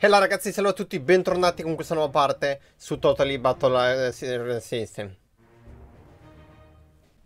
E Hello ragazzi, salve a tutti, bentornati con questa nuova parte su Totally Battle eh, System. Eh,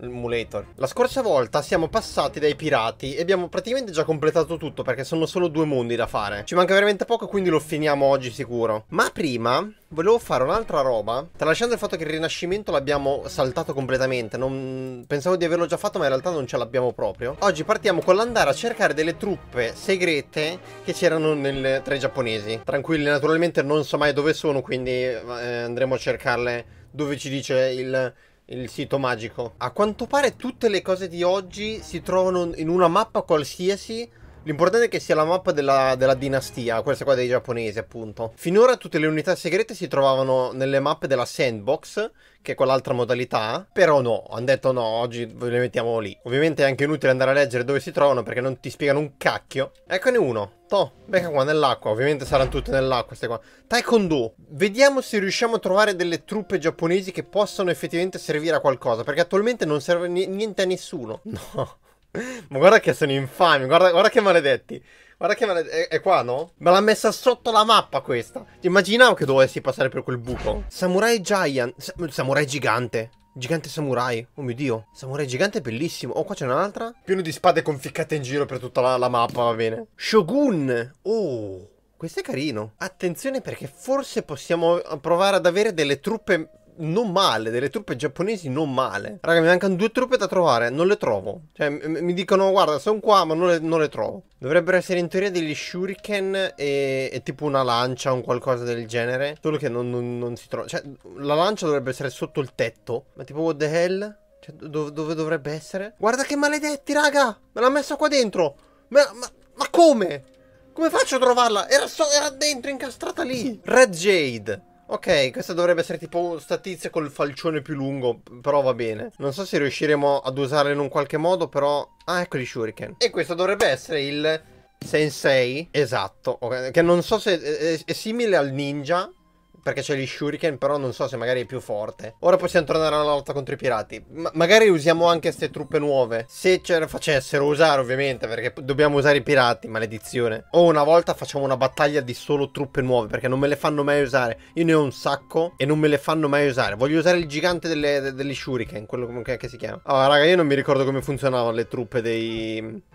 il La scorsa volta siamo passati dai pirati e abbiamo praticamente già completato tutto perché sono solo due mondi da fare. Ci manca veramente poco quindi lo finiamo oggi sicuro. Ma prima volevo fare un'altra roba, tralasciando il fatto che il rinascimento l'abbiamo saltato completamente, non... pensavo di averlo già fatto ma in realtà non ce l'abbiamo proprio. Oggi partiamo con l'andare a cercare delle truppe segrete che c'erano nel... tra i giapponesi. Tranquilli, naturalmente non so mai dove sono quindi eh, andremo a cercarle dove ci dice il il sito magico. A quanto pare tutte le cose di oggi si trovano in una mappa qualsiasi L'importante è che sia la mappa della, della, dinastia, questa qua dei giapponesi appunto. Finora tutte le unità segrete si trovavano nelle mappe della sandbox, che è quell'altra modalità, però no, hanno detto no, oggi le mettiamo lì. Ovviamente è anche inutile andare a leggere dove si trovano perché non ti spiegano un cacchio. Eccone uno. To, becca qua nell'acqua, ovviamente saranno tutte nell'acqua queste qua. Taekwondo, vediamo se riusciamo a trovare delle truppe giapponesi che possano effettivamente servire a qualcosa, perché attualmente non serve niente a nessuno. No. Ma guarda che sono infami, guarda, guarda che maledetti. Guarda che maledetti. È, è, qua, no? Me l'ha messa sotto la mappa questa. Immaginavo che dovessi passare per quel buco. Samurai Giant. Sa samurai gigante. Gigante samurai, oh mio dio Samurai gigante è bellissimo Oh qua c'è un'altra Pieno di spade conficcate in giro per tutta la, la mappa, va bene Shogun Oh questo è carino. Attenzione perché forse possiamo provare ad avere delle truppe non male, delle truppe giapponesi non male. Raga, mi mancano due truppe da trovare, non le trovo. Cioè, mi dicono, guarda, sono qua, ma non le, non le, trovo. Dovrebbero essere in teoria degli shuriken e, e tipo una lancia, un qualcosa del genere. Solo che non, non, non si trova. Cioè, la lancia dovrebbe essere sotto il tetto. Ma tipo, what the hell? Cioè, do dove dovrebbe essere? Guarda che maledetti, raga! Me l'ha messa qua dentro! Ma, ma, ma come? Come faccio a trovarla? Era, so era dentro, incastrata lì! Red Jade! Ok, questo dovrebbe essere tipo un statizio col falcione più lungo, però va bene. Non so se riusciremo ad usarlo in un qualche modo, però... Ah, ecco gli shuriken. E questo dovrebbe essere il Sensei, esatto, okay. che non so se è, è, simile al ninja, perché c'è gli shuriken, però non so se magari è più forte. Ora possiamo tornare alla lotta contro i pirati. Ma magari usiamo anche queste truppe nuove. Se ce le facessero usare, ovviamente, perché dobbiamo usare i pirati, maledizione. O una volta facciamo una battaglia di solo truppe nuove, perché non me le fanno mai usare. Io ne ho un sacco e non me le fanno mai usare. Voglio usare il gigante delle, de, degli shuriken, quello che, che si chiama. Ah, raga, io non mi ricordo come funzionavano le truppe dei...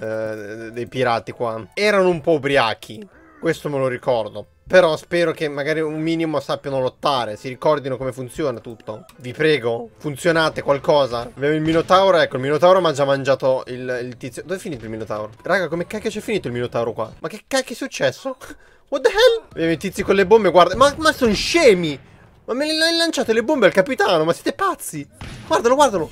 Eh, dei pirati qua. Erano un po' ubriachi. Questo me lo ricordo. Però spero che magari un minimo sappiano lottare, si ricordino come funziona tutto. Vi prego, funzionate qualcosa. Abbiamo il Minotauro, ecco, il Minotauro mi ha già mangiato il, il tizio. Dove è finito il Minotauro? Raga, come cacchio c'è finito il Minotauro qua? Ma che cacchio è successo? What the hell? Abbiamo i tizi con le bombe, guarda. Ma, ma sono scemi! Ma me le lanciate le bombe al capitano, ma siete pazzi! Guardalo, guardalo!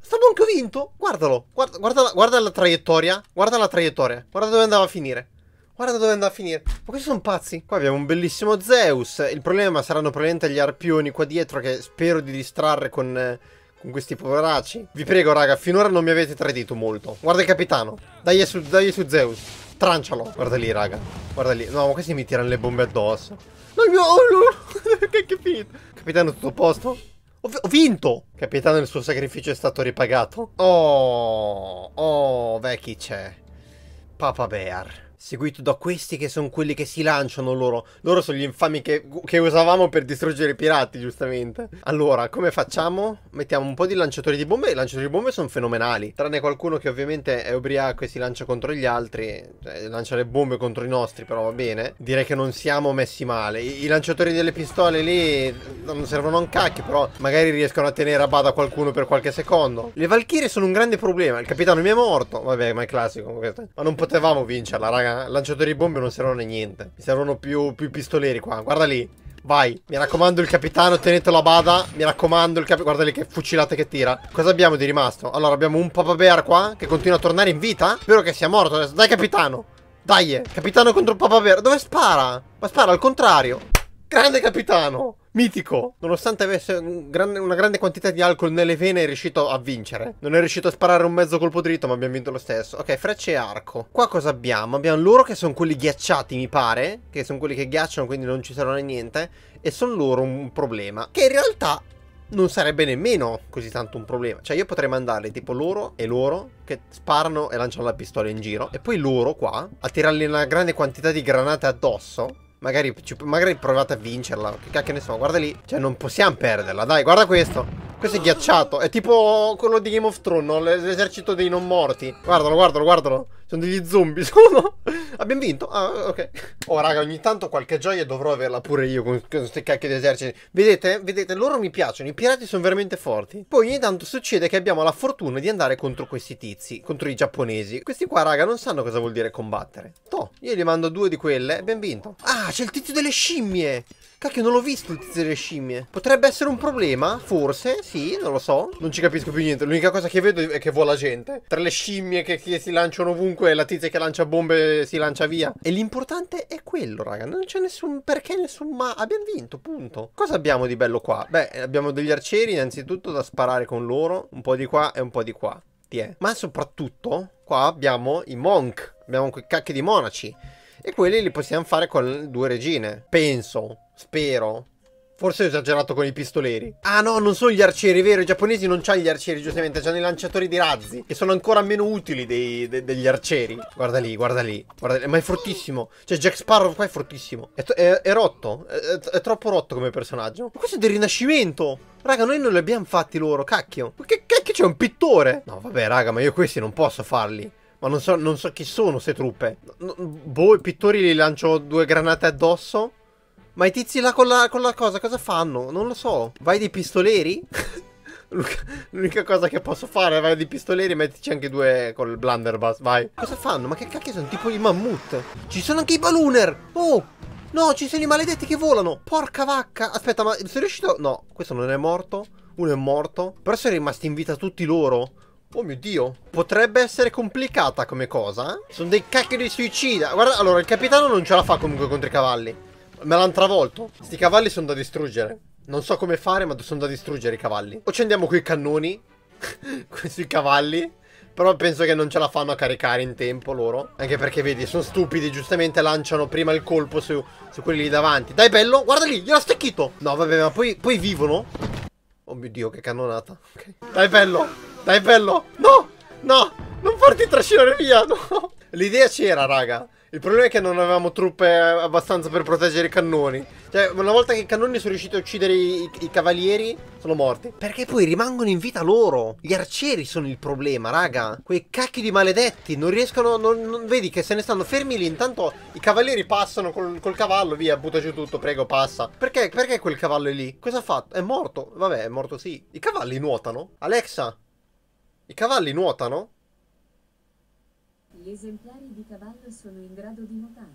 Sta buon che ho vinto! Guardalo! Guarda, guarda, guarda la traiettoria. Guarda la traiettoria. Guarda dove andava a finire. Guarda dove andrà a finire. Ma questi sono pazzi. Qua abbiamo un bellissimo Zeus. Il problema saranno probabilmente gli arpioni qua dietro che spero di distrarre con, eh, con questi poveracci. Vi prego, raga, finora non mi avete tradito molto. Guarda il capitano. Dai su, dai su Zeus. Trancialo. Guarda lì, raga. Guarda lì. No, ma questi mi tirano le bombe addosso. No, mio... No. che, che finito. Capitano, tutto a posto? Ho, vinto! Capitano, il suo sacrificio è stato ripagato. Oh, oh, vecchi c'è? Papa Bear seguito da questi che sono quelli che si lanciano loro. Loro sono gli infami che, che, usavamo per distruggere i pirati, giustamente. Allora, come facciamo? Mettiamo un po' di lanciatori di bombe. I lanciatori di bombe sono fenomenali. Tranne qualcuno che ovviamente è ubriaco e si lancia contro gli altri. Cioè, lancia le bombe contro i nostri, però va bene. Direi che non siamo messi male. I, i lanciatori delle pistole lì non servono a un cacchio, però magari riescono a tenere a bada qualcuno per qualche secondo. Le valchirie sono un grande problema. Il capitano mi è morto. Vabbè, ma è classico. Ma non potevamo vincerla, raga raga, lanciatori di bombe non servono a niente. Mi servono più, più pistolieri qua. Guarda lì. Vai, mi raccomando il capitano, tenete la bada, mi raccomando il capitano, guarda lì che fucilate che tira. Cosa abbiamo di rimasto? Allora abbiamo un Papa Bear qua che continua a tornare in vita, spero che sia morto adesso. Dai capitano, dai, eh. capitano contro Papa Bear, dove spara? Ma spara al contrario. Grande capitano. Mitico, nonostante avesse un grande, una grande quantità di alcol nelle vene, è riuscito a vincere. Non è riuscito a sparare un mezzo colpo dritto, ma abbiamo vinto lo stesso. Ok, frecce e arco. Qua cosa abbiamo? Abbiamo loro che sono quelli ghiacciati, mi pare. Che sono quelli che ghiacciano, quindi non ci servono a niente. E sono loro un problema. Che in realtà non sarebbe nemmeno così tanto un problema. Cioè, io potrei mandarli tipo loro e loro che sparano e lanciano la pistola in giro. E poi loro qua a tirargli una grande quantità di granate addosso. Magari, magari, provate a vincerla. Che cacchio ne so, guarda lì. Cioè, non possiamo perderla. Dai, guarda questo. Questo è ghiacciato. È tipo quello di Game of Thrones, no? L'esercito dei non morti. Guardalo, guardalo, guardalo. Sono degli zombie, sono. Abbiamo vinto. Ah, ok. Oh, raga, ogni tanto qualche gioia dovrò averla pure io con queste cacche di eserciti. Vedete? Vedete, loro mi piacciono. I pirati sono veramente forti. Poi ogni tanto succede che abbiamo la fortuna di andare contro questi tizi, contro i giapponesi. Questi qua, raga, non sanno cosa vuol dire combattere. Toh, io gli mando due di quelle abbiamo vinto. Ah, c'è il tizio delle scimmie. Cacchio, non l'ho visto il tizio delle scimmie. Potrebbe essere un problema, forse, sì, non lo so. Non ci capisco più niente. L'unica cosa che vedo è che vola gente. Tra le scimmie che, che si lanciano ovunque comunque la tizia che lancia bombe si lancia via. E l'importante è quello, raga. Non c'è nessun perché, nessun ma. Abbiamo vinto, punto. Cosa abbiamo di bello qua? Beh, abbiamo degli arcieri innanzitutto da sparare con loro. Un po' di qua e un po' di qua. Ti è. Ma soprattutto qua abbiamo i monk. Abbiamo quei cacchi di monaci. E quelli li possiamo fare con due regine. Penso. Spero. Forse ho esagerato con i pistoleri. Ah no, non sono gli arcieri, vero? I giapponesi non hanno gli arcieri, giustamente, C'hanno i lanciatori di razzi. Che sono ancora meno utili dei, de, degli arcieri. Guarda lì, guarda lì, guarda lì. Ma è fortissimo. Cioè, Jack Sparrow qua è fortissimo. È, è, è rotto. È, è, troppo rotto come personaggio. Ma questo è del Rinascimento. Raga, noi non li abbiamo fatti loro, cacchio. Ma Che cacchio c'è un pittore? No, vabbè, raga, ma io questi non posso farli. Ma non so, non so chi sono queste truppe. No, boh, i pittori li lancio due granate addosso. Ma i tizi là con la, con la cosa cosa fanno? Non lo so. Vai dei pistoleri? L'unica cosa che posso fare è vai dei pistoleri e metterci anche due col blunderbuss, vai. Cosa fanno? Ma che cacchio sono? Tipo i mammut. Ci sono anche i ballooner! Oh! No, ci sono i maledetti che volano! Porca vacca! Aspetta, ma sono riuscito... No, questo non è morto. Uno è morto. Però sono rimasti in vita tutti loro. Oh mio Dio. Potrebbe essere complicata come cosa. Eh? Sono dei cacchio di suicida. Guarda, allora, il capitano non ce la fa comunque contro i cavalli. Me l'hanno travolto. Sti cavalli sono da distruggere. Non so come fare, ma sono da distruggere i cavalli. O ci andiamo con i cannoni. Questi cavalli. Però penso che non ce la fanno a caricare in tempo loro. Anche perché, vedi, sono stupidi. Giustamente lanciano prima il colpo su, su quelli lì davanti. Dai, bello. Guarda lì, gliel'ho stecchito. No, vabbè, ma poi, poi vivono. Oh mio Dio, che cannonata. Okay. Dai, bello. Dai, bello. No, no. Non farti trascinare via, no. L'idea c'era, raga. Il problema è che non avevamo truppe abbastanza per proteggere i cannoni. Cioè, una volta che i cannoni sono riusciti a uccidere i, i, cavalieri, sono morti. Perché poi rimangono in vita loro. Gli arcieri sono il problema, raga. Quei cacchi di maledetti non riescono. Non, non, vedi che se ne stanno fermi lì. Intanto i cavalieri passano col, col cavallo, via, butta giù tutto, prego, passa. Perché, perché quel cavallo è lì? Cosa ha fatto? È morto. Vabbè, è morto sì. I cavalli nuotano. Alexa, i cavalli nuotano? Gli esemplari di cavallo sono in grado di nuotare.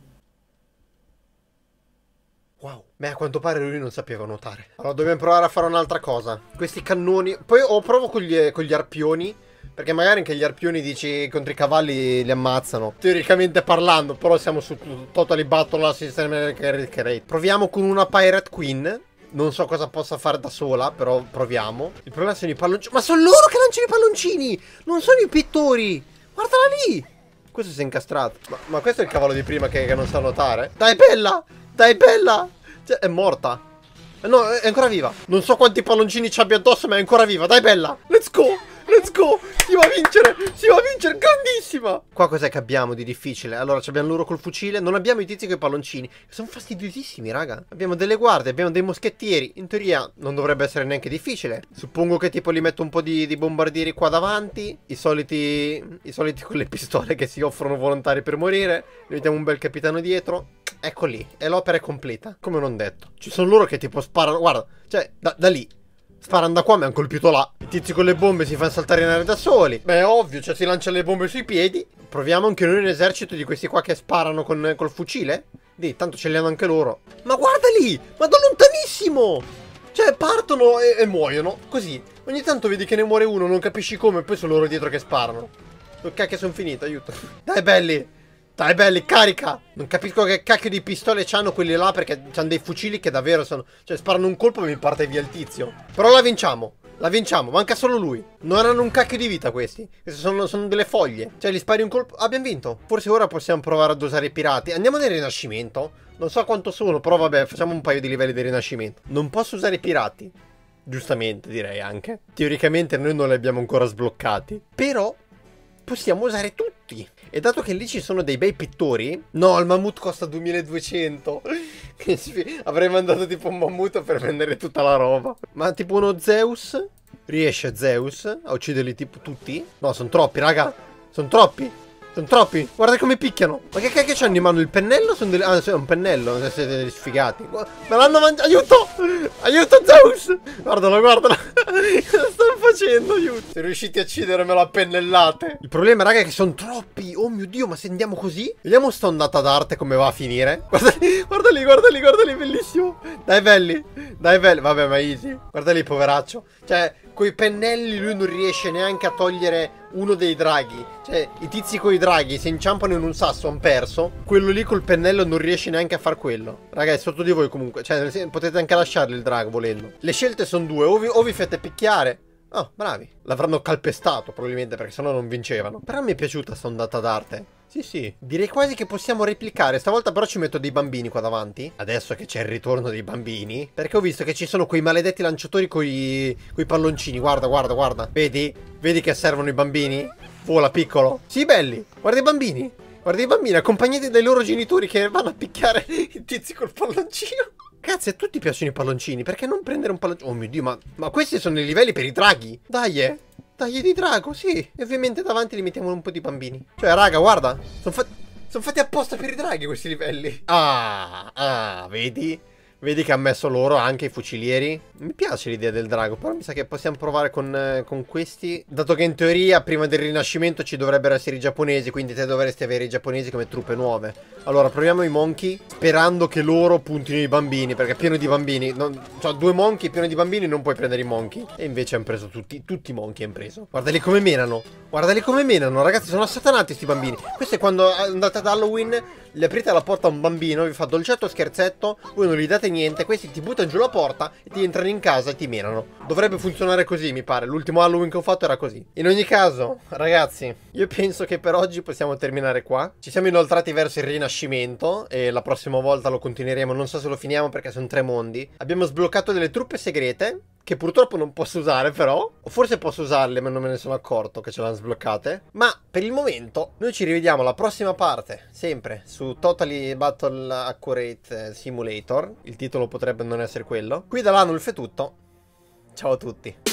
Wow, ma a quanto pare lui non sapeva nuotare. Allora dobbiamo provare a fare un'altra cosa. Questi cannoni... Poi o oh, provo con gli, con gli, arpioni, perché magari anche gli arpioni, dici, contro i cavalli li ammazzano. Teoricamente parlando, però siamo su Totally Battle Assistant Recreate. Proviamo con una Pirate Queen. Non so cosa possa fare da sola, però proviamo. Il problema sono i palloncini. Ma sono loro che lanciano i palloncini! Non sono i pittori! Guardala lì! Questo si è incastrato. Ma, ma questo è il cavallo di prima che, che non sa nuotare? Dai, bella! Dai, bella! Cioè, è morta. Eh, no, è ancora viva. Non so quanti palloncini ci abbia addosso, ma è ancora viva. Dai, bella! Let's go! Let's go! Si va a vincere! Si va a vincere! Grandissima! Qua cos'è che abbiamo di difficile? Allora, abbiamo loro col fucile, non abbiamo i tizi con i palloncini. Sono fastidiosissimi, raga. Abbiamo delle guardie, abbiamo dei moschettieri. In teoria non dovrebbe essere neanche difficile. Suppongo che tipo li metto un po' di, di bombardieri qua davanti. I soliti... I soliti con le pistole che si offrono volontari per morire. Ne mettiamo un bel capitano dietro. Ecco lì, e l'opera è completa, come non detto. Ci sono loro che tipo sparano, guarda, cioè da, da lì, Sparando qua mi hanno colpito là. I tizi con le bombe si fanno saltare in aria da soli. Beh, è ovvio, cioè si lancia le bombe sui piedi. Proviamo anche noi un esercito di questi qua che sparano con, col fucile. Dì, tanto ce li hanno anche loro. Ma guarda lì! Ma da lontanissimo! Cioè, partono e, e muoiono. Così. Ogni tanto vedi che ne muore uno, non capisci come, e poi sono loro dietro che sparano. Cacchio, sono finito, aiuto. Dai, belli! Dai belli, carica! Non capisco che cacchio di pistole c'hanno quelli là perché c'hanno dei fucili che davvero sono... Cioè sparano un colpo e mi parte via il tizio. Però la vinciamo. La vinciamo, manca solo lui. Non hanno un cacchio di vita questi. Queste sono, sono delle foglie. Cioè, gli spari un colpo. Abbiamo vinto. Forse ora possiamo provare ad usare i pirati. Andiamo nel rinascimento. Non so quanto sono, però vabbè, facciamo un paio di livelli del rinascimento. Non posso usare i pirati. Giustamente, direi anche. Teoricamente noi non li abbiamo ancora sbloccati. Però possiamo usare tutti. E dato che lì ci sono dei bei pittori, no, il mammut costa 2200. Avrei mandato tipo un mammut per vendere tutta la roba. Ma tipo uno Zeus? Riesce Zeus a ucciderli tipo tutti? No, sono troppi, raga. Sono troppi. Sono troppi. Guarda come picchiano. Ma che cacchio c'hanno in mano? Il pennello? Sono delle... Ah, è un pennello. Siete degli sfigati. Me l'hanno mangiato. Aiuto! Aiuto Zeus! Guardalo, guardalo. Cosa stanno facendo, aiuto? Se riuscite a uccidermelo a pennellate. Il problema, raga, è che sono troppi. Oh mio Dio, ma se andiamo così? Vediamo sta ondata d'arte come va a finire. Guarda lì, guarda lì, guarda lì, guarda lì, bellissimo. Dai, belli. Dai, belli. Vabbè, ma easy. Guarda lì, poveraccio. Cioè, coi pennelli lui non riesce neanche a togliere uno dei draghi. Cioè, i tizi coi draghi se inciampano in un sasso hanno perso. Quello lì col pennello non riesce neanche a far quello. Raga, è sotto di voi comunque. Cioè, potete anche lasciarli il drag volendo. Le scelte sono due. O vi, o vi fate picchiare. Oh, bravi. L'avranno calpestato probabilmente perché sennò non vincevano. Però mi è piaciuta sta ondata d'arte. Sì, sì. Direi quasi che possiamo replicare. Stavolta però ci metto dei bambini qua davanti. Adesso che c'è il ritorno dei bambini. Perché ho visto che ci sono quei maledetti lanciatori con i palloncini. Guarda, guarda, guarda. Vedi? Vedi che servono i bambini? Vola, piccolo. Sì, belli. Guarda i bambini. Guarda i bambini accompagnati dai loro genitori che vanno a picchiare i tizi col palloncino. Cazzo, a tutti piacciono i palloncini, perché non prendere un palloncino? Oh mio Dio, ma, ma questi sono i livelli per i draghi? Dai, eh! Tagli di drago, sì! E ovviamente davanti li mettiamo un po' di bambini. Cioè, raga, guarda! Sono fatti... Sono fatti apposta per i draghi questi livelli. Ah, ah, vedi? Vedi che ha messo loro anche i fucilieri? Mi piace l'idea del drago, però mi sa che possiamo provare con, eh, con, questi. Dato che in teoria prima del rinascimento ci dovrebbero essere i giapponesi, quindi te dovresti avere i giapponesi come truppe nuove. Allora, proviamo i monkey sperando che loro puntino i bambini, perché è pieno di bambini. Non, cioè, due monkey pieno di bambini non puoi prendere i monkey. E invece hanno preso tutti, tutti i monkey hanno preso. Guardali come menano. Guardali come menano, ragazzi, sono assatanati questi bambini. Questo è quando andate ad Halloween, le aprite la porta a un bambino, vi fa dolcetto scherzetto, voi non gli date niente, questi ti buttano giù la porta e ti entrano in casa e ti menano. Dovrebbe funzionare così, mi pare. L'ultimo Halloween che ho fatto era così. In ogni caso, ragazzi, io penso che per oggi possiamo terminare qua. Ci siamo inoltrati verso il Rinascimento e la prossima prossima volta lo continueremo, non so se lo finiamo perché sono tre mondi. Abbiamo sbloccato delle truppe segrete, che purtroppo non posso usare però, o forse posso usarle ma non me ne sono accorto che ce l'hanno sbloccate. Ma per il momento noi ci rivediamo alla prossima parte, sempre, su Totally Battle Accurate eh, Simulator, il titolo potrebbe non essere quello. Qui da Lanulf è tutto, ciao a tutti.